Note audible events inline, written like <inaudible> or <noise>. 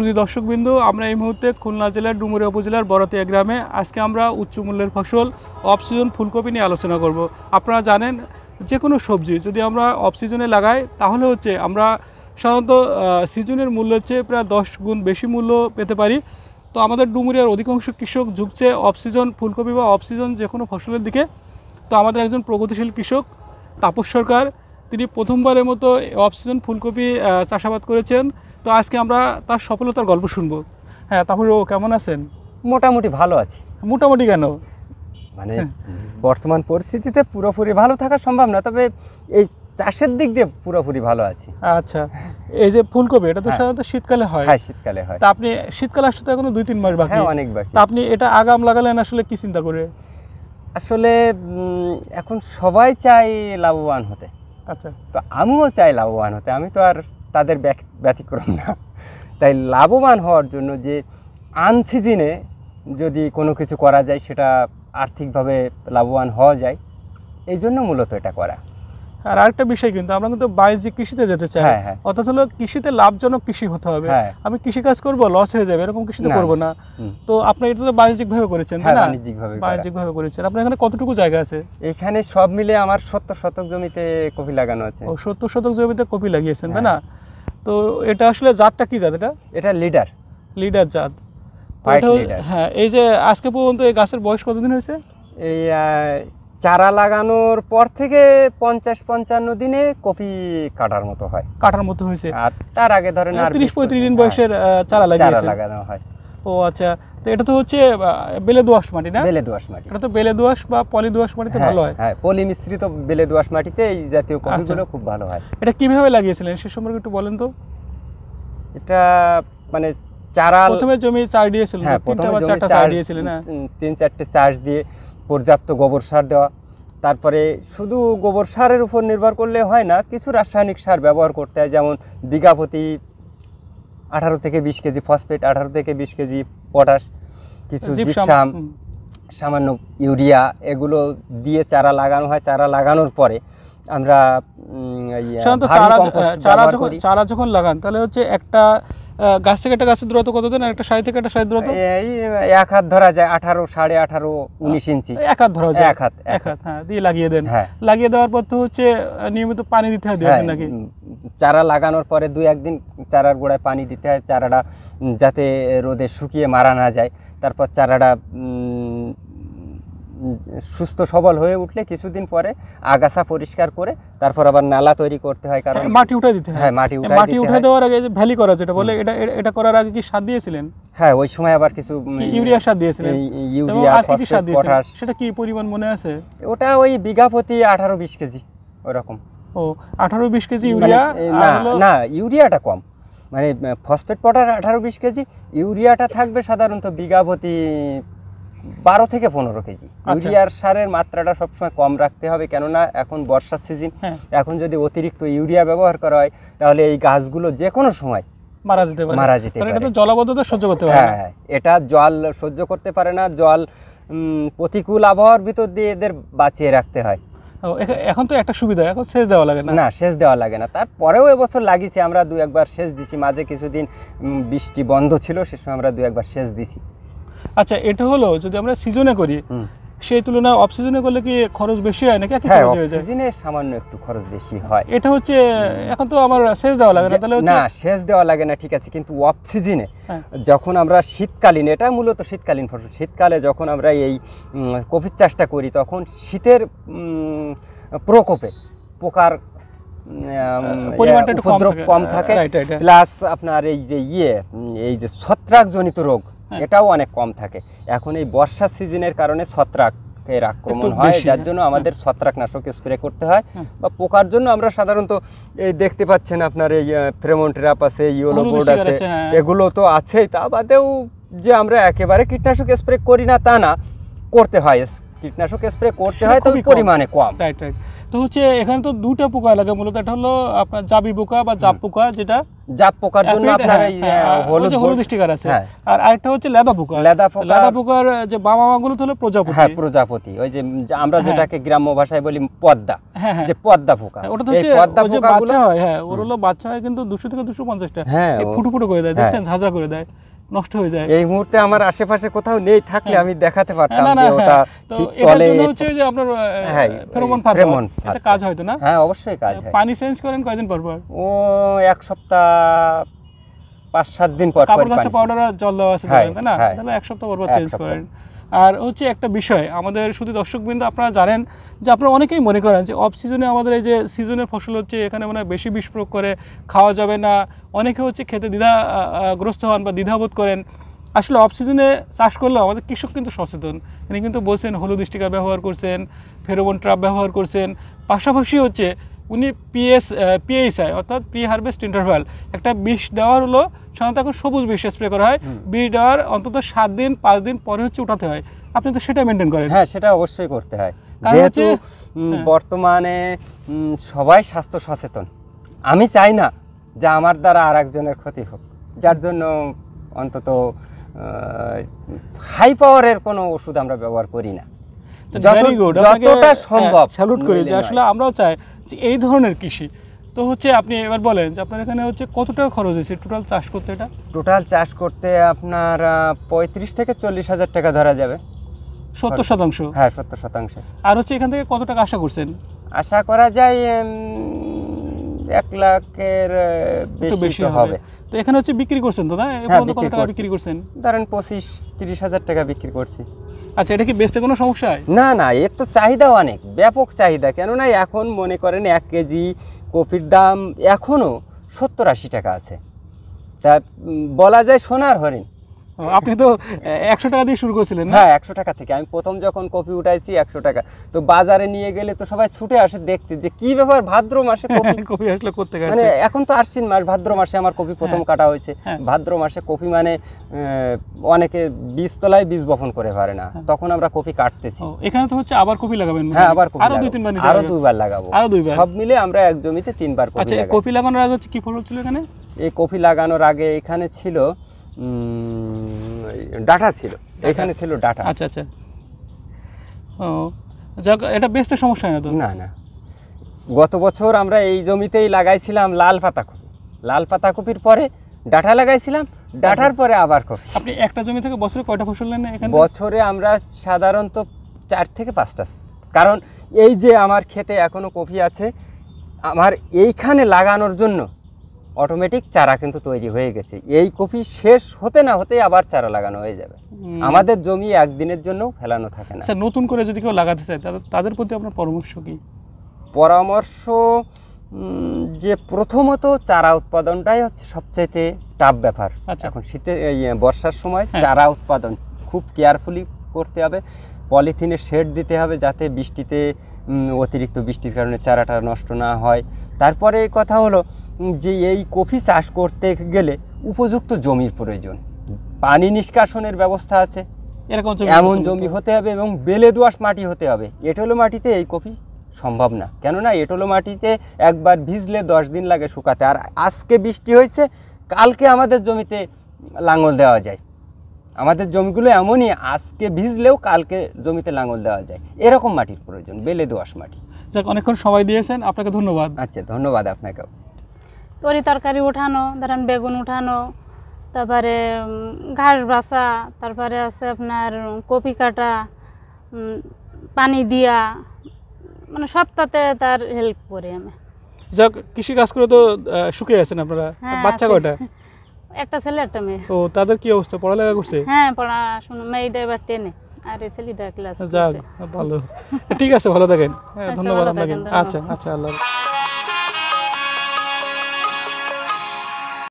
সুদী দর্শকবৃন্দ আমরা এই মুহূর্তে খুলনা জেলার ডুমুরি উপজেলার বরতিয়া গ্রামে আজকে আমরা উচ্চ মূল্যের ফসল সিজন ফুলকপি নিয়ে আলোচনা করব আপনারা জানেন যে কোনো সবজি যদি আমরা অফসিজনে লাগাই তাহলে হচ্ছে আমরা সাধারণত সিজনের মূল্য হচ্ছে প্রায় দশ গুণ বেশি মূল্য পেতে পারি তো আমাদের ডুমুরিয়ার অধিকাংশ কৃষক ঝুঁকছে অফসিজন ফুলকপি বা অফ সিজন যে কোনো ফসলের দিকে তো আমাদের একজন প্রগতিশীল কৃষক তাপস সরকার তিনি প্রথমবারের মতো অফসিজন ফুলকপি চাষাবাদ করেছেন তো আজকে আমরা তার সফলতার গল্প শুনবো হ্যাঁ তাহলে ও কেমন আছেন মোটামুটি ভালো আছি মোটামুটি কেন মানে হ্যাঁ। বর্তমান পরিস্থিতিতে পুরোপুরি ভালো থাকা সম্ভব না তবে এই চাষের দিক দিয়ে পুরোপুরি ভালো আছি আচ্ছা এই যে ফুলকপি এটা তো হ্যাঁ। সাধারণত শীতকালে হয় হ্যাঁ শীতকালে হয় তা আপনি শীতকাল আসতে তো এখনো দুই তিন মাস বাকি হ্যাঁ, অনেক বাকি তা আপনি এটা আগাম লাগালেন আসলে কি চিন্তা করে আসলে এখন সবাই চাই লাভবান হতে আচ্ছা তো আমিও চাই লাভবান হতে আমি তো আর তাদের ব্যতিক্রম না তাই লাভবান হওয়ার জন্য যে আনসিজিনে যদি কোনো কিছু করা যায় সেটা আর্থিকভাবে লাভবান হওয়া যায় এই জন্য মূলত এটা করা আর আরেকটা বিষয় কিন্তু আমরা কিন্তু বাণিজ্যিক কৃষিতে যেতে চাই হ্যাঁ হ্যাঁ অর্থাৎ হলো কৃষিতে লাভজনক কৃষি হতে হবে হ্যাঁ। আমি কৃষি কাজ করব লস হয়ে যাবে এরকম কৃষিতে করব না তো আপনি এটা তো বাণিজ্যিকভাবে করেছেন হ্যাঁ বাণিজ্যিকভাবে বাণিজ্যিকভাবে করেছেন আপনার এখানে কতটুকু জায়গা আছে এখানে সব মিলে আমার সত্তর শতক জমিতে কপি লাগানো আছে ও সত্তর শতক জমিতে কপি লাগিয়েছেন তাই না হ্যাঁ। তো এটা আসলে জাতটা কি জাত এটা এটা লিডার লিডার জাত হ্যাঁ এই যে আজকে পর্যন্ত এই গাছের বয়স কতদিন হয়েছে এই চারা লাগানোর পর থেকে পঞ্চাশ পঞ্চান্ন দিনে কফি কাটার মতো হয় কাটার মতো হয়েছে আর তার আগে ধরেন হ্যাঁ, আর পঁয়ত্রিশ দিন বয়সের চারা হ্যাঁ, লাগানো হয় ও আচ্ছা তো এটা তো হচ্ছে বেলে দোয়াশ মাটি না বেলে দোয়াশ মাটি এটা তো বেলে দোয়াশ বা পলি দোয়াশ মাটিতে হ্যাঁ, ভালো হয় হ্যাঁ পলি মিশ্রিত বেলে দোয়াশ মাটিতে এই জাতীয় আচ্ছা। কপিগুলো খুব ভালো হয় এটা কিভাবে লাগিয়েছিলেন সে সম্পর্কে একটু বলেন তো এটা মানে চারা প্রথমে জমি চার দিয়েছিলেন হ্যাঁ প্রথমে চারটা চার দিয়েছিলেন হ্যাঁ। তিন চারটে চাষ দিয়ে পর্যাপ্ত গোবর সার দেওয়া তারপরে শুধু গোবর সারের উপর নির্ভর করলে হয় না কিছু রাসায়নিক সার ব্যবহার করতে হয় যেমন বিঘা প্রতি আঠারো থেকে বিশ কেজি ফসফেট আঠারো থেকে বিশ কেজি পটাশ কিছু জিপসাম সামান্য ইউরিয়া এগুলো দিয়ে চারা লাগানো হয় চারা লাগানোর পরে আমরা ইয়ে, চারা যখন লাগান তাহলে হচ্ছে একটা গাছ থেকে একটা গাছের দূরত্ব কত দিন আর একটা সাড়ে থেকে একটা সাড়ে দূরত্ব এই এক হাত ধরা যায় আঠারো সাড়ে আঠারো উনিশ ইঞ্চি এক হাত ধরা যায় এক হাত এক হাত হ্যাঁ দিয়ে লাগিয়ে দেন হ্যাঁ। লাগিয়ে দেওয়ার পর তো হচ্ছে নিয়মিত পানি দিতে হয় হ্যাঁ, নাকি চারা লাগানোর পরে দুই একদিন চারার গোড়ায় পানি দিতে হয় চারাটা যাতে রোদে শুকিয়ে মারা না যায় তারপর চারাটা সুস্থ সবল হয়ে উঠলে কিছুদিন পরে আগাছা পরিষ্কার করে তারপর আবার নালা তৈরি করতে হয় কারণ হ্যাঁ, মাটি উঠে দিতে হয় হ্যাঁ, মাটি উঠে মাটি উঠে দেওয়ার আগে ভ্যালি করা যেটা বলে এটা এটা করার আগে কি সার দিয়েছিলেন হ্যাঁ ওই সময় আবার কিছু ইউরিয়া সার দিয়েছিলেন ইউরিয়া ফসফেট পটাশ সেটা কি পরিমাণ মনে আছে ওটা ওই বিঘা প্রতি 18 20 কেজি ওরকম ও 18 20 কেজি মানে, ইউরিয়া না না ইউরিয়াটা কম মানে ফসফেট পটাশ 18 20 কেজি ইউরিয়াটা থাকবে সাধারণত বিঘা প্রতি বারো থেকে পনেরো কেজি আচ্ছা। ইউরিয়ার সারের মাত্রাটা সবসময় কম রাখতে হবে কেননা এখন বর্ষার সিজন হ্যাঁ। এখন যদি অতিরিক্ত ইউরিয়া ব্যবহার করা হয় তাহলে এই গাছগুলো যে কোনো সময় মারা যেতে পারে তো সহ্য করতে পারে হ্যাঁ, হ্যাঁ, হ্যাঁ এটা জল সহ্য করতে পারে না জল প্রতিকূল আবহাওয়ার ভিতর দিয়ে এদের বাঁচিয়ে রাখতে হয় এখন তো একটা সুবিধা এখন সেচ দেওয়া লাগে না না সেচ দেওয়া লাগে না তারপরেও এবছর লাগিয়েছি আমরা দু একবার সেচ দিছি মাঝে কিছুদিন বৃষ্টি বন্ধ ছিল সে সময় আমরা দু একবার সেচ দিছি আচ্ছা এটা হলো যদি আমরা সিজনে করি সেই তুলনায় অফ সিজনে করলে কি খরচ বেশি হয় নাকি হ্যাঁ অফ সিজনে সামান্য একটু খরচ বেশি হয় এটা হচ্ছে এখন তো আমার সেচ দেওয়া লাগে না তাহলে না সেচ দেওয়া লাগে না ঠিক আছে কিন্তু অফ সিজনে হ্যাঁ। যখন আমরা শীতকালীন এটা মূলত শীতকালীন ফসল শীতকালে যখন আমরা এই কফির চাষটা করি তখন শীতের প্রকোপে পোকার উপদ্রব কম থাকে প্লাস আপনার এই যে ইয়ে এই যে ছত্রাকজনিত রোগ হ্যাঁ। এটাও অনেক কম থাকে এখন এই বর্ষা সিজনের কারণে ছত্রাক এর আক্রমণ হয় যার হ্যাঁ। জন্য আমাদের হ্যাঁ। ছত্রাকনাশক স্প্রে করতে হয় বা পোকার জন্য আমরা সাধারণত এই দেখতে পাচ্ছেন আপনার এই ফ্রেমন ট্র্যাপ আছে ইয়েলো বোর্ড আছে এগুলো তো আছেই তা বাদেও যে আমরা একেবারে কীটনাশক স্প্রে করি না তা না করতে হয় কীটনাশক স্প্রে করতে হয় তবে পরিমাণে কম রাইট রাইট তো হচ্ছে এখানে তো দুটো পোকা লাগে মূলত এটা হলো আপনার জাবি পোকা বা জাপ পোকা যেটা জাপ পোকার জন্য আপনার হ্যাঁ, এই হ্যাঁ, হলুদ হলুদ স্টিকার আছে হ্যাঁ। আর আরেকটা হচ্ছে লেদা পোকা লেদা পোকা লেদা পোকার যে বাবা গুলো হলো প্রজাপতি হ্যাঁ প্রজাপতি ওই যে আমরা যেটাকে গ্রাম্য ভাষায় বলি পদ্মা যে পদ্মা পোকা ওটা তো হচ্ছে পদ্মা পোকা হয় হ্যাঁ ওর হলো বাচ্চা হয় কিন্তু 200 থেকে 250 টা ফুটো ফুটো করে দেয় দেখছেন ঝাঁঝরা করে দেয় নষ্ট হয়ে যায় এই মুহূর্তে আমার আশেপাশে কোথাও নেই থাকলে হ্যাঁ। আমি দেখাতে হ্যাঁ, পারতাম যে ওটা হ্যাঁ। ঠিক তলে হচ্ছে যে আপনার ফেরোমন ফাঁদ ফেরোমন এটা কাজ হয়তো না হ্যাঁ অবশ্যই কাজ আচ্ছা, হয় পানি চেঞ্জ করেন কয়দিন পর পর ও এক সপ্তাহ পাঁচ সাত দিন পর পর কাপড় গাছে পাউডার জল দেওয়া আছে তাই না তাহলে এক সপ্তাহ পর পর চেঞ্জ করেন আর হচ্ছে একটা বিষয় আমাদের শুধু দর্শকবৃন্দ আপনারা জানেন যে আপনারা অনেকেই মনে করেন যে অফ সিজনে আমাদের এই যে সিজনের ফসল হচ্ছে এখানে মানে বেশি বিষ প্রয়োগ করে খাওয়া যাবে না অনেকে হচ্ছে খেতে দ্বিধাগ্রস্ত হন বা দ্বিধাবোধ করেন আসলে অফ সিজনে চাষ করলেও আমাদের কৃষক কিন্তু সচেতন তিনি কিন্তু বলছেন হলুদ স্টিকার ব্যবহার করছেন ফেরোবন ট্রাপ ব্যবহার করছেন পাশাপাশি হচ্ছে উনি পিএস পিএইচআই অর্থাৎ প্রি হারভেস্ট ইন্টারভাল একটা বিষ দেওয়ার হলো সাধারণত এখন সবুজ বিষ স্প্রে করা হয় বিষ দেওয়ার অন্তত সাত দিন পাঁচ দিন পরে হচ্ছে উঠাতে হয় আপনি তো সেটা মেনটেন করেন হ্যাঁ সেটা অবশ্যই করতে হয় যেহেতু হ্যাঁ। বর্তমানে সবাই স্বাস্থ্য সচেতন আমি চাই না যে আমার দ্বারা আর একজনের ক্ষতি হোক যার জন্য অন্তত হাই পাওয়ারের কোনো ওষুধ আমরা ব্যবহার করি না যতটা হ্যাঁ, সম্ভব স্যালুট করি যে আসলে আমরাও চাই যে এই ধরনের কৃষি তো হচ্ছে আপনি এবার বলেন যে আপনার এখানে হচ্ছে কত টাকা খরচ হয়েছে টোটাল চাষ করতে এটা টোটাল চাষ করতে আপনার পঁয়ত্রিশ থেকে চল্লিশ হাজার টাকা ধরা যাবে সত্তর শতাংশ হ্যাঁ সত্তর শতাংশ আর হচ্ছে এখান থেকে কত টাকা আশা করছেন আশা করা যায় এক লাখের বেশি হবে তো এখানে হচ্ছে বিক্রি করছেন তো হ্যাঁ, না বিক্রি করছেন ধরেন পঁচিশ তিরিশ হাজার টাকা বিক্রি করছি আচ্ছা এটা কি বেচতে কোনো সমস্যা হয় না না এর তো চাহিদা অনেক ব্যাপক চাহিদা কেননা এখন মনে করেন এক কেজি কফির দাম এখনও সত্তর আশি টাকা আছে তা বলা যায় সোনার হরিণ আপনি তো একশো টাকা দিয়ে শুরু করেছিলেন হ্যাঁ একশো টাকা থেকে আমি প্রথম যখন কপি উঠাইছি একশো টাকা তো বাজারে নিয়ে গেলে তো সবাই ছুটে আসে দেখতে যে কি ব্যাপার ভাদ্র মাসে <laughs> কপি আসলে করতে মানে এখন তো আশ্বিন মাস ভাদ্র মাসে আমার কপি হ্যাঁ, প্রথম কাটা হয়েছে হ্যাঁ। ভাদ্র মাসে কপি মানে অনেকে তলায় বীজ বপন করে পারে না হ্যাঁ। তখন আমরা কপি কাটতেছি এখানে তো হচ্ছে আবার কপি লাগাবেন হ্যাঁ আবার কপি আরো দুই তিনবার আরো দুইবার লাগাবো আরো দুইবার সব মিলে আমরা এক জমিতে তিনবার কপি আচ্ছা কপি লাগানোর আগে হচ্ছে কি ফসল ছিল এখানে এই কপি লাগানোর আগে এখানে ছিল ডাটা ছিল এখানে ছিল ডাটা আচ্ছা আচ্ছা ও যাক এটা বেস্ট সমস্যা না তো না না গত বছর আমরা এই জমিতেই লাগাইছিলাম লাল পাতা কপি লাল পাতাকপির পরে ডাটা লাগাইছিলাম ডাটার পরে আবার কপি আপনি একটা জমি থেকে বছরে কয়টা ফসল নেন এখানে বছরে আমরা সাধারণত চার থেকে পাঁচটা কারণ এই যে আমার খেতে এখনও কপি আছে আমার এইখানে লাগানোর জন্য অটোমেটিক চারা কিন্তু তৈরি হয়ে গেছে এই কপি শেষ হতে না হতে আবার চারা লাগানো হয়ে যাবে আমাদের জমি একদিনের জন্য ফেলানো থাকে না নতুন করে যদি কেউ লাগাতে চায় তাদের প্রতি আপনার পরামর্শ কি পরামর্শ যে প্রথমত চারা উৎপাদনটাই হচ্ছে সবচাইতে টাফ ব্যাপার আচ্ছা। এখন শীতের বর্ষার সময় হ্যাঁ। চারা উৎপাদন খুব কেয়ারফুলি করতে হবে পলিথিনে শেড দিতে হবে যাতে বৃষ্টিতে অতিরিক্ত বৃষ্টির কারণে চারাটা নষ্ট না হয় তারপরে কথা হলো যে এই কফি চাষ করতে গেলে উপযুক্ত জমির প্রয়োজন পানি নিষ্কাশনের ব্যবস্থা আছে এরকম এমন জমি হতে হবে এবং বেলে দোয়াশ মাটি হতে হবে এটলো মাটিতে এই কফি সম্ভব না কেননা এটলো মাটিতে একবার ভিজলে দশ দিন লাগে শুকাতে আর আজকে বৃষ্টি হয়েছে কালকে আমাদের জমিতে লাঙল দেওয়া যায় আমাদের জমিগুলো এমনই আজকে ভিজলেও কালকে জমিতে লাঙল দেওয়া যায় এরকম মাটির প্রয়োজন বেলে দোয়াশ মাটি যাক অনেকক্ষণ সবাই দিয়েছেন আপনাকে ধন্যবাদ আচ্ছা ধন্যবাদ আপনাকেও তরি তরকারি উঠানো ধরেন বেগুন উঠানো তারপরে ঘাস বাসা তারপরে আছে আপনার কপি কাটা পানি দিয়া মানে সপ্তাহে তার হেল্প করি আমি যাক কৃষি কাজ করে তো সুখে আছেন আপনারা হ্যাঁ, বাচ্চা কয়টা <laughs> একটা ছেলে একটা মেয়ে ও তাদের কি অবস্থা পড়ালেখা করছে হ্যাঁ পড়াশোনা মেয়েটা এবার টেনে আর ছেলেটা ক্লাস যাক ভালো ঠিক আছে ভালো থাকেন হ্যাঁ আচ্ছা, ধন্যবাদ আপনাকে আচ্ছা আচ্ছা আল্লাহ